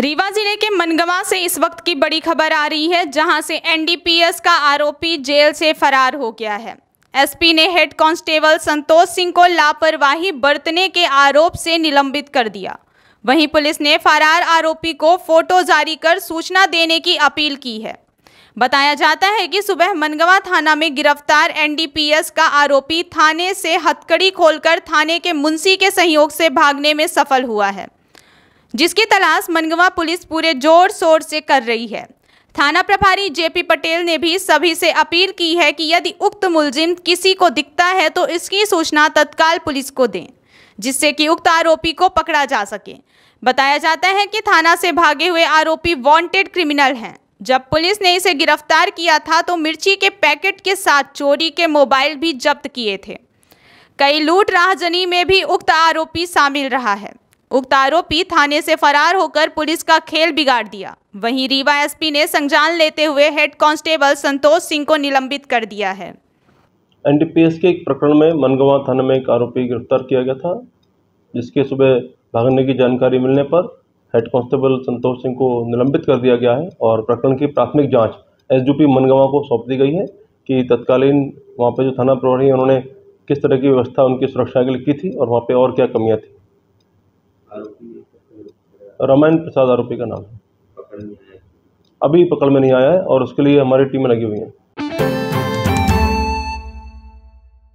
रीवा जिले के मनगवा से इस वक्त की बड़ी खबर आ रही है जहां से एनडीपीएस का आरोपी जेल से फरार हो गया है एसपी ने हेड कांस्टेबल संतोष सिंह को लापरवाही बरतने के आरोप से निलंबित कर दिया वहीं पुलिस ने फरार आरोपी को फोटो जारी कर सूचना देने की अपील की है बताया जाता है कि सुबह मनगवा थाना में गिरफ्तार एनडीपीएस का आरोपी थाने से हथकड़ी खोलकर थाने के मुंशी के सहयोग से भागने में सफल हुआ है जिसकी तलाश मनगवा पुलिस पूरे जोर शोर से कर रही है थाना प्रभारी जेपी पटेल ने भी सभी से अपील की है कि यदि उक्त मुलजिम किसी को दिखता है तो इसकी सूचना तत्काल पुलिस को दें जिससे कि उक्त आरोपी को पकड़ा जा सके बताया जाता है कि थाना से भागे हुए आरोपी वांटेड क्रिमिनल हैं जब पुलिस ने इसे गिरफ्तार किया था तो मिर्ची के पैकेट के साथ चोरी के मोबाइल भी जब्त किए थे कई लूट राहजनी में भी उक्त आरोपी शामिल रहा है उक्त आरोपी थाने से फरार होकर पुलिस का खेल बिगाड़ दिया वहीं रीवा एसपी ने संज्ञान लेते हुए हेड कांस्टेबल संतोष सिंह को निलंबित कर दिया है एनडीपीएस के एक प्रकरण में मनगवा थाने में एक आरोपी गिरफ्तार किया गया था जिसके सुबह भागने की जानकारी मिलने पर हेड कांस्टेबल संतोष सिंह को निलंबित कर दिया गया है और प्रकरण की प्राथमिक जाँच एस मनगवा को सौंप दी गई है कि तत्कालीन वहाँ पर जो थाना प्रभारी उन्होंने किस तरह की व्यवस्था उनकी सुरक्षा के लिए की थी और वहाँ पर और क्या कमियाँ थी रामायण प्रसाद आरोपी का नाम अभी पकड़ में नहीं आया है और उसके लिए हमारी टीमें लगी हुई हैं